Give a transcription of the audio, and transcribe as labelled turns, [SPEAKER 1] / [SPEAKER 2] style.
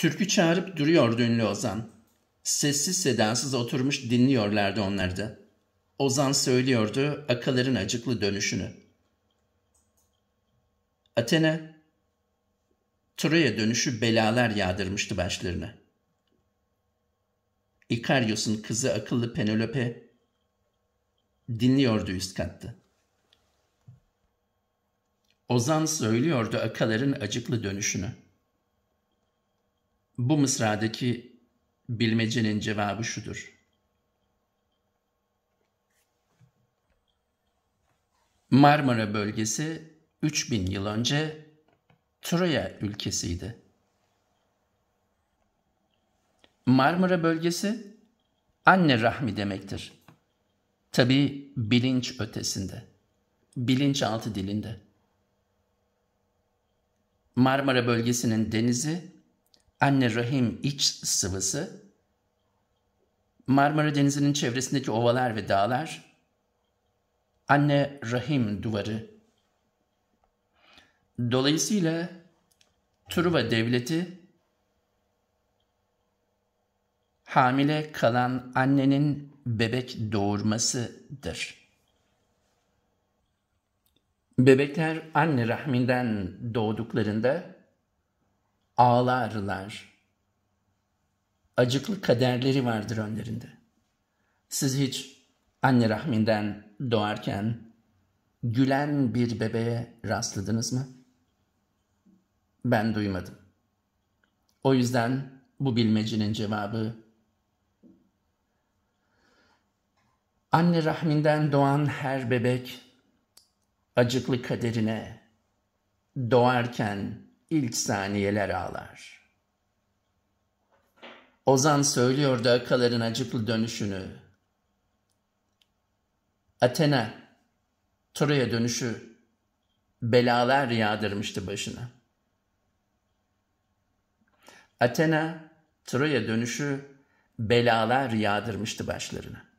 [SPEAKER 1] Türkü çağırıp duruyordu ünlü Ozan. Sessiz sedasız oturmuş dinliyorlardı onları da. Ozan söylüyordu akaların acıklı dönüşünü. Athena, Troya dönüşü belalar yağdırmıştı başlarına. Ikariosun kızı akıllı Penelope dinliyordu üst katta. Ozan söylüyordu akaların acıklı dönüşünü. Bu mısradaki bilmecenin cevabı şudur. Marmara bölgesi 3000 yıl önce Troya ülkesiydi. Marmara bölgesi anne rahmi demektir. Tabi bilinç ötesinde, bilinç altı dilinde. Marmara bölgesinin denizi anne rahim iç sıvısı, Marmara Denizi'nin çevresindeki ovalar ve dağlar, anne rahim duvarı. Dolayısıyla Truva Devleti hamile kalan annenin bebek doğurmasıdır. Bebekler anne rahminden doğduklarında ağlarlar. Acıklı kaderleri vardır önlerinde. Siz hiç anne rahminden doğarken gülen bir bebeğe rastladınız mı? Ben duymadım. O yüzden bu bilmecinin cevabı Anne rahminden doğan her bebek acıklı kaderine doğarken ilk saniyeler ağlar. Ozan söylüyordu akaların acıklı dönüşünü. Athena, Troya dönüşü belalar yağdırmıştı başına. Athena, Troya dönüşü belalar yağdırmıştı başlarına.